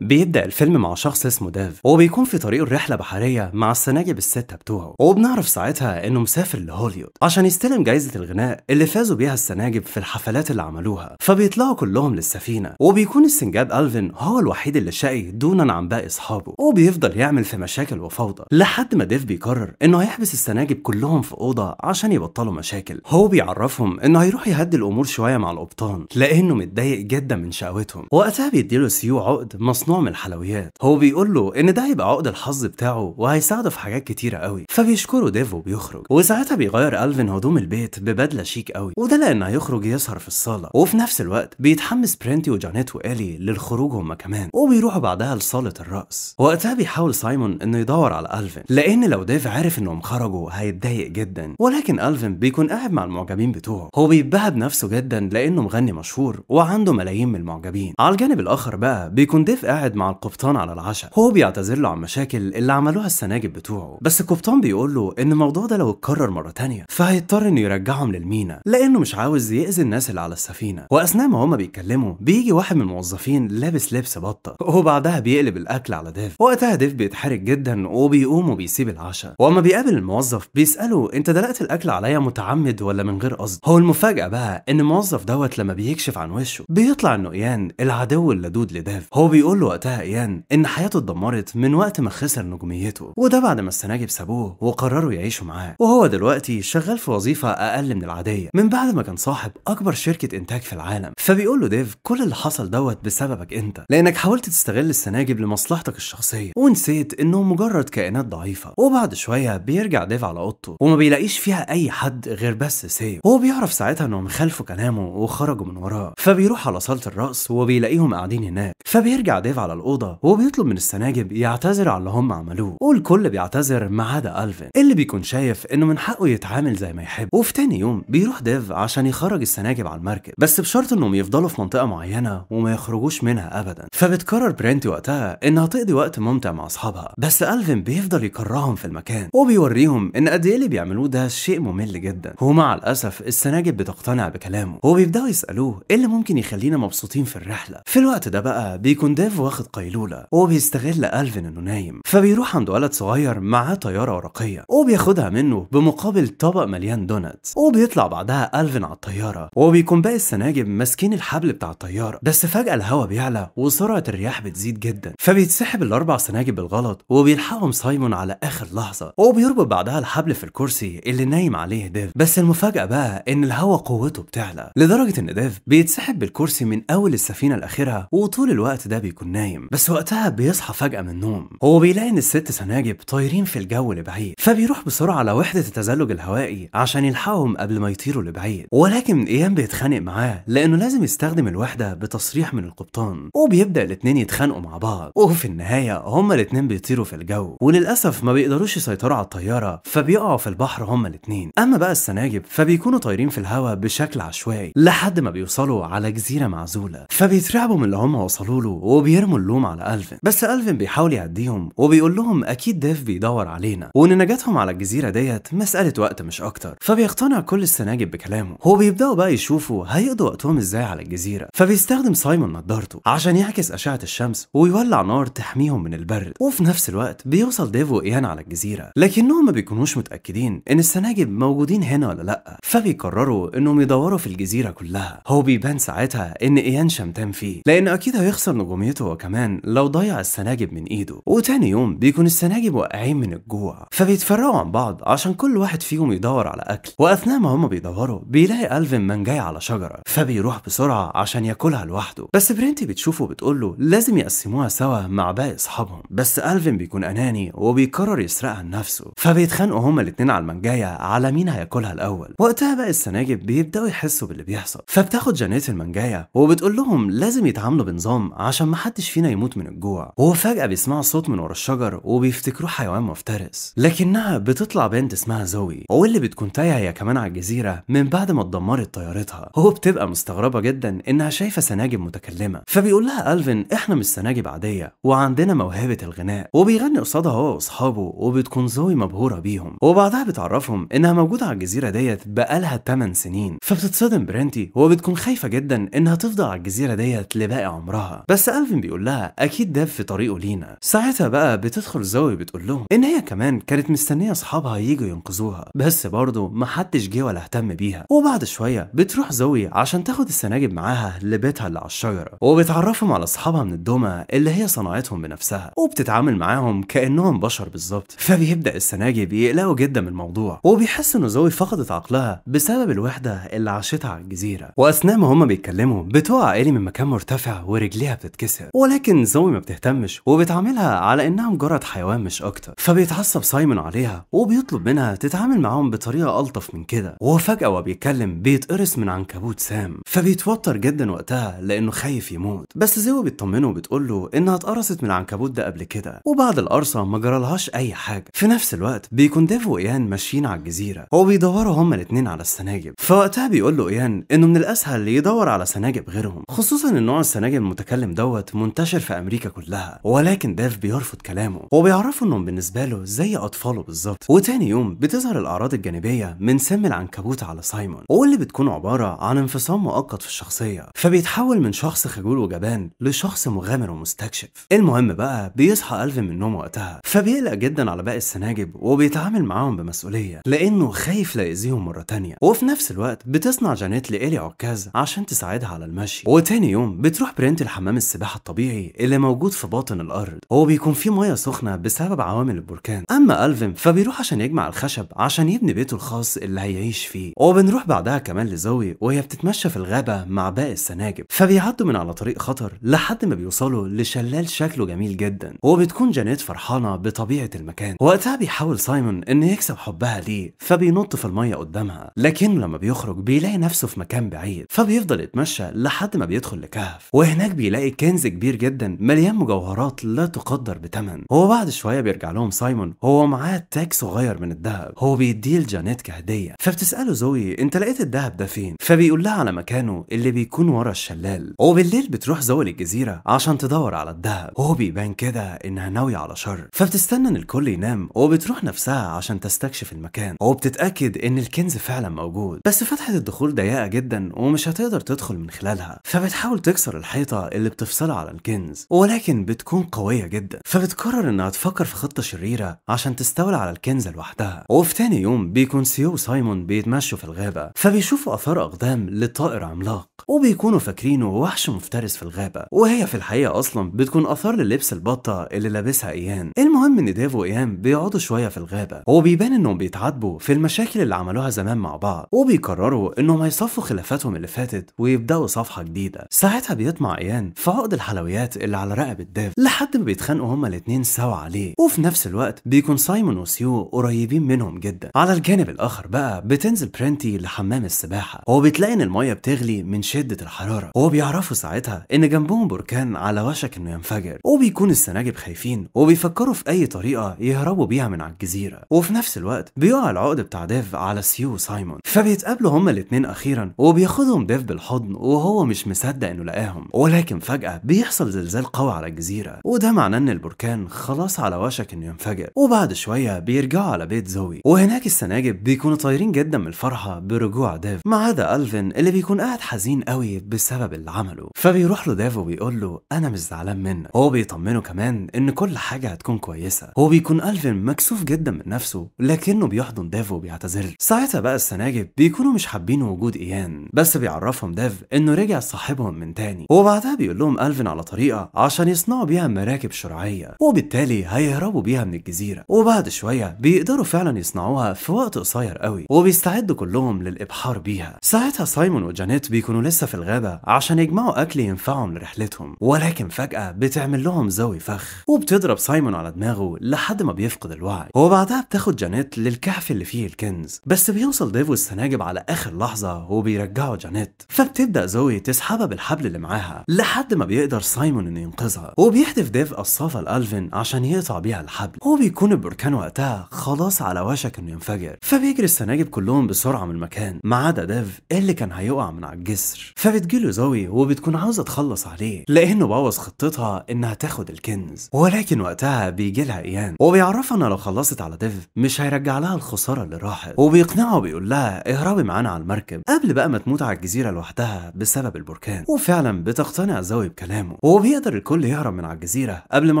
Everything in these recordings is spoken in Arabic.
بيبدأ الفيلم مع شخص اسمه ديف وهو بيكون في طريقه الرحلة بحرية مع السناجب الستة بتوعه وبنعرف ساعتها إنه مسافر لهوليود عشان يستلم جايزة الغناء اللي فازوا بيها السناجب في الحفلات اللي عملوها فبيطلعوا كلهم للسفينة وبيكون السنجاب ألفين هو الوحيد اللي شقي دونا عن باقي أصحابه وبيفضل يعمل في مشاكل وفوضى لحد ما ديف بيقرر إنه هيحبس السناجب كلهم في أوضة عشان يبطلوا مشاكل هو بيعرفهم إنه هيروح يهدي الأمور شوية مع القبطان لأنه متضايق جدا من شقوتهم وقتها بيديله سيو عقد نوع من الحلويات هو بيقول له ان ده هيبقى عقد الحظ بتاعه وهيساعده في حاجات كتيره قوي فبيشكره ديف وبيخرج وساعتها بيغير الفين هدوم البيت ببدله شيك قوي وده لان هيخرج يسهر في الصاله وفي نفس الوقت بيتحمس برينتي وجانيت والي للخروج هما كمان وبيروحوا بعدها لصاله الرقص وقتها بيحاول سايمون انه يدور على الفين لان لو ديف عارف انهم خرجوا هيتضايق جدا ولكن الفين بيكون قاعد مع المعجبين بتوعه هو بيتباهى بنفسه جدا لانه مغني مشهور وعنده ملايين من المعجبين على الجانب الاخر بقى بيكون ديف قاعد قاعد مع القبطان على العشاء هو بيعتذر له عن مشاكل اللي عملوها السناجب بتوعه بس القبطان بيقول له ان الموضوع ده لو اتكرر مره تانية فهيضطر انه يرجعهم للمينا لانه مش عاوز يأذي الناس اللي على السفينه واثناء ما هما بيتكلموا بيجي واحد من الموظفين لابس لبس بطه وبعدها بيقلب الاكل على ديف وقتها ديف بيتحرج جدا وبيقوم وبيسيب العشاء واما بيقابل الموظف بيساله انت دلقت الاكل عليا متعمد ولا من غير قصد هو المفاجاه بقى ان الموظف دوت لما بيكشف عن وشه بيطلع انه ايان العدو اللدود لديف هو بيقول وقتها إيان إن حياته اتدمرت من وقت ما خسر نجوميته وده بعد ما السناجب سابوه وقرروا يعيشوا معاه وهو دلوقتي شغال في وظيفة أقل من العادية من بعد ما كان صاحب أكبر شركة إنتاج في العالم فبيقول له ديف كل اللي حصل دوت بسببك أنت لأنك حاولت تستغل السناجب لمصلحتك الشخصية ونسيت إنهم مجرد كائنات ضعيفة وبعد شوية بيرجع ديف على أوضته وما بيلاقيش فيها أي حد غير بس سيف هو بيعرف ساعتها إنهم خلفوا كلامه وخرجوا من وراه فبيروح على صالة الرقص وبيلاقيهم قاعدين هناك فبيرجع ديف بيتعرف على الاوضه وبيطلب من السناجب يعتذر على اللي هم عملوه والكل بيعتذر ما عدا الفين اللي بيكون شايف انه من حقه يتعامل زي ما يحب وفي تاني يوم بيروح ديف عشان يخرج السناجب على المركب بس بشرط انهم يفضلوا في منطقه معينه وما يخرجوش منها ابدا فبتقرر برينتي وقتها انها تقضي وقت ممتع مع اصحابها بس الفين بيفضل يكرههم في المكان وبيوريهم ان قد ايه اللي بيعملوه ده شيء ممل جدا ومع الاسف السناجب بتقتنع بكلامه وبيبداوا يسالوه ايه اللي ممكن يخلينا مبسوطين في الرحله في الوقت ده بقى بيكون ديف واخد قيلولة وبيستغل ألفين إنه نايم فبيروح عند ولد صغير معاه طيارة ورقية وبياخدها منه بمقابل طبق مليان دونتس وبيطلع بعدها ألفين على الطيارة وبيكون باقي السناجب ماسكين الحبل بتاع الطيارة بس فجأة الهواء بيعلى وسرعة الرياح بتزيد جدا فبيتسحب الأربع سناجب بالغلط وبيلحقهم سايمون على آخر لحظة وبيربط بعدها الحبل في الكرسي اللي نايم عليه ديف بس المفاجأة بقى إن الهواء قوته بتعلى لدرجة إن ديف بيتسحب بالكرسي من أول السفينة لآخرها وطول الوقت ده بيكون نايم بس وقتها بيصحى فجأة من النوم هو بيلاقي ان الست سناجب طايرين في الجو لبعيد فبيروح بسرعة لوحدة التزلج الهوائي عشان يلحقهم قبل ما يطيروا لبعيد ولكن ايام بيتخانق معاه لانه لازم يستخدم الوحدة بتصريح من القبطان وبيبدأ الاتنين يتخانقوا مع بعض وفي النهاية هما الاتنين بيطيروا في الجو وللأسف ما بيقدروش يسيطروا على الطيارة فبيقعوا في البحر هما الاتنين أما بقى السناجب فبيكونوا طايرين في الهواء بشكل عشوائي لحد ما بيوصلوا على جزيرة معزولة فبيترعبوا من اللي هما وصلوا له وبيرموا بيرموا اللوم على ألفن بس ألفن بيحاول يعديهم وبيقول لهم أكيد ديف بيدور علينا وإن نجاتهم على الجزيرة ديت مسألة وقت مش أكتر فبيقتنع كل السناجب بكلامه وبيبدأوا بقى يشوفوا هيقضوا وقتهم إزاي على الجزيرة فبيستخدم سايمون نضارته عشان يعكس أشعة الشمس ويولع نار تحميهم من البرد وفي نفس الوقت بيوصل ديف وإيان على الجزيرة لكنهم ما بيكونوش متأكدين إن السناجب موجودين هنا ولا لأ فبيقرروا إنهم يدوروا في الجزيرة كلها هو بيبان ساعتها إن إيان شمتان فيه لأن أكيد هيخسر نجوميته هو كمان لو ضيع السناجب من ايده وتاني يوم بيكون السناجب واقعين من الجوع فبيتفرقوا عن بعض عشان كل واحد فيهم يدور على اكل واثناء ما هما بيدوروا بيلاقي الفين منجاي على شجره فبيروح بسرعه عشان ياكلها لوحده بس برينتي بتشوفه وبتقول له لازم يقسموها سوا مع باقي اصحابهم بس الفين بيكون اناني وبيقرر يسرقها لنفسه فبيتخانقوا هما الاتنين على المنجايه على مين هياكلها الاول وقتها بقى السناجب بيبداوا يحسوا باللي بيحصل فبتاخد جانيت المنجايه وبتقول لهم لازم يتعاملوا بنظام عشان محدش حدش فينا يموت من الجوع وهو فجأة بيسمعوا صوت من ورا الشجر وبيفتكروه حيوان مفترس لكنها بتطلع بنت اسمها زوي واللي بتكون تايهة هي كمان على الجزيرة من بعد ما اتدمرت طيارتها هو بتبقى مستغربة جدا إنها شايفة سناجب متكلمة فبيقول لها ألفين إحنا مش سناجب عادية وعندنا موهبة الغناء وبيغني قصادها هو وأصحابه وبتكون زوي مبهورة بيهم وبعدها بتعرفهم إنها موجودة على الجزيرة ديت بقالها 8 سنين فبتتصدم برنتي وبتكون خايفة جدا إنها تفضل على الجزيرة ديت لباقي عمرها بس ألفين بيقول لها اكيد داب في طريقه لينا ساعتها بقى بتدخل زوي بتقول لهم ان هي كمان كانت مستنيه اصحابها يجوا ينقذوها بس برضه حدش جه ولا اهتم بيها وبعد شويه بتروح زوي عشان تاخد السناجب معاها لبيتها اللي على الشجره وبتعرفهم على اصحابها من الدمى اللي هي صنعتهم بنفسها وبتتعامل معاهم كانهم بشر بالظبط فبيبدا السناجب يقلقوا جدا من الموضوع وبيحس ان زوي فقدت عقلها بسبب الوحده اللي عاشتها على الجزيره واثناء ما هما بيتكلموا بتقع الي من مكان مرتفع ورجليها بتتكسر ولكن زوي ما بتهتمش وبتعاملها على انها مجرد حيوان مش اكتر فبيتعصب سايمون عليها وبيطلب منها تتعامل معاهم بطريقه الطف من كده وفجاه وهو بيتكلم بيتقرص من عنكبوت سام فبيتوتر جدا وقتها لانه خايف يموت بس زوي بتطمنه وبتقول له انها اتقرصت من العنكبوت ده قبل كده وبعد القرصه ما جرالهاش اي حاجه في نفس الوقت بيكون ديف وايان ماشيين على الجزيره وبيدوروا هما الاثنين على السناجب فوقتها بيقول له ايان انه من الاسهل يدور على سناجب غيرهم خصوصا ان نوع السناجب المتكلم دوت منتشر في أمريكا كلها ولكن داف بيرفض كلامه وبيعرفوا إنهم بالنسبة له زي أطفاله بالظبط وتاني يوم بتظهر الأعراض الجانبية من سم العنكبوت على سايمون واللي بتكون عبارة عن انفصام مؤقت في الشخصية فبيتحول من شخص خجول وجبان لشخص مغامر ومستكشف المهم بقى بيصحى ألفن من النوم وقتها فبيقلق جدا على باقي السناجب وبيتعامل معاهم بمسؤولية لأنه خايف لا يأذيهم مرة تانية وفي نفس الوقت بتصنع جانيت لالي عكاز عشان تساعدها على المشي وتاني يوم بتروح برنت الحمام السباحة الطبيعي الطبيعي اللي موجود في باطن الارض هو بيكون فيه ميه سخنه بسبب عوامل البركان اما الفيم فبيروح عشان يجمع الخشب عشان يبني بيته الخاص اللي هيعيش فيه وبنروح بعدها كمان لزوي وهي بتتمشى في الغابه مع باقي السناجب فبيعدوا من على طريق خطر لحد ما بيوصلوا لشلال شكله جميل جدا وبتكون جانيت فرحانه بطبيعه المكان وقتها بيحاول سايمون ان يكسب حبها ليه فبينط في الميه قدامها لكن لما بيخرج بيلاقي نفسه في مكان بعيد فبيفضل يتمشى لحد ما بيدخل لكهف وهناك بيلاقي كنز كبير كبير جدا مليان مجوهرات لا تقدر بتمن هو بعد شويه بيرجع لهم سايمون هو معاه تاك صغير من الذهب هو بيديه لجانيت كهديه فبتساله زوي انت لقيت الذهب ده فين فبيقول لها على مكانه اللي بيكون ورا الشلال وبالليل بتروح زوي للجزيره عشان تدور على الذهب هو بيبان كده انها ناويه على شر فبتستنى ان الكل ينام وبتروح نفسها عشان تستكشف المكان وبتتاكد ان الكنز فعلا موجود بس فتحه الدخول ضيقه جدا ومش هتقدر تدخل من خلالها فبتحاول تكسر الحيطه اللي بتفصلها على الكنز ولكن بتكون قوية جدا فبتقرر انها تفكر في خطة شريرة عشان تستولى على الكنز لوحدها وفي تاني يوم بيكون سيو وسايمون بيتمشوا في الغابة فبيشوفوا اثار اقدام لطائر عملاق وبيكونوا فاكرينه وحش مفترس في الغابة وهي في الحقيقة اصلا بتكون اثار للبس البطة اللي لابسها ايان المهم ان ديف وايان بيقعدوا شوية في الغابة وبيبان انهم بيتعاتبوا في المشاكل اللي عملوها زمان مع بعض وبيقرروا انهم هيصفوا خلافاتهم اللي فاتت ويبداوا صفحة جديدة ساعتها بيطمع ايان في عقد الحلويات الحلويات اللي على رقبة ديف لحد ما بيتخانقوا هما الاتنين سوا عليه وفي نفس الوقت بيكون سايمون وسيو قريبين منهم جدا على الجانب الآخر بقى بتنزل برينتي لحمام السباحة هو بتلاقي إن المية بتغلي من شدة الحرارة هو بيعرفوا ساعتها إن جنبهم بركان على وشك إنه ينفجر وبيكون السناجب خايفين وبيفكروا في أي طريقة يهربوا بيها من على الجزيرة وفي نفس الوقت بيقع العقد بتاع ديف على سيو وسايمون فبيتقابلوا هما الاتنين أخيرا وبياخدهم ديف بالحضن وهو مش مصدق إنه لقاهم ولكن فجأة بي بيحصل زلزال قوي على الجزيرة وده معناه ان البركان خلاص على وشك انه ينفجر وبعد شوية بيرجعوا على بيت زوي وهناك السناجب بيكونوا طايرين جدا من الفرحة برجوع ديف ما عدا ألفن اللي بيكون قاعد حزين قوي بسبب اللي عمله فبيروح له ديف وبيقول له أنا مش زعلان منك هو بيطمنه كمان إن كل حاجة هتكون كويسة هو بيكون ألفن مكسوف جدا من نفسه لكنه بيحضن ديف وبيعتذر ساعتها بقى السناجب بيكونوا مش حابين وجود إيان بس بيعرفهم ديف إنه رجع صاحبهم من تاني وبعدها بيقول لهم ألفن على طريقة عشان يصنعوا بيها مراكب شرعية وبالتالي هيهربوا بيها من الجزيرة وبعد شوية بيقدروا فعلا يصنعوها في وقت قصير قوي وبيستعدوا كلهم للإبحار بيها ساعتها سايمون وجانيت بيكونوا لسه في الغابة عشان يجمعوا أكل ينفعهم لرحلتهم ولكن فجأة بتعمل لهم زاوي فخ وبتضرب سايمون على دماغه لحد ما بيفقد الوعي وبعدها بتاخد جانيت للكهف اللي فيه الكنز بس بيوصل ديف والسناجب على آخر لحظة وبيرجعوا جانيت فبتبدأ زوي تسحبها بالحبل اللي معاها لحد ما بيقدر سايمون انه ينقذها وبيحدف ديف الصافة لالفن عشان يقطع بيها الحبل هو بيكون البركان وقتها خلاص على وشك انه ينفجر فبيجري السناجب كلهم بسرعة من المكان ما عدا ديف اللي كان هيقع من على الجسر فبتجيله زوي وبتكون عاوزة تخلص عليه لأنه بوظ خطتها انها تاخد الكنز ولكن وقتها بيجي لها ايان وبيعرفها انها لو خلصت على ديف مش هيرجع لها الخسارة اللي راحت وبيقنعه وبيقول لها اهربي معانا على المركب قبل بقى ما تموت على الجزيرة لوحدها بسبب البركان وفعلا بتقتنع زوي بكلامه وهو وبيقدر الكل يهرب من على الجزيرة قبل ما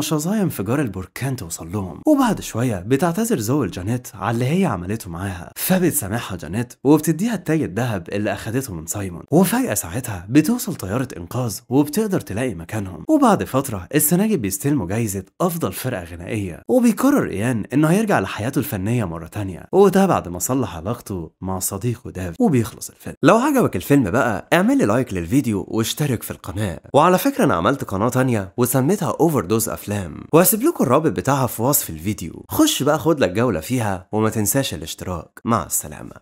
شظايا انفجار البركان توصل لهم وبعد شوية بتعتذر زول جانيت على اللي هي عملته معاها فبتسامحها جانيت وبتديها التاج الذهب اللي أخدته من سايمون وفجأة ساعتها بتوصل طيارة إنقاذ وبتقدر تلاقي مكانهم وبعد فترة السناجب بيستلموا جايزة أفضل فرقة غنائية وبيقرر إيان إنه هيرجع لحياته الفنية مرة تانية وده بعد ما صلح علاقته مع صديقه داف وبيخلص الفيلم لو عجبك الفيلم بقى اعمل لي لايك للفيديو واشترك في القناة وعلى فكرة أنا عملت قناه تانية وسميتها اوفر دوز افلام وهسيب لكم الرابط بتاعها في وصف الفيديو خش بقى خد لك جوله فيها وما تنساش الاشتراك مع السلامه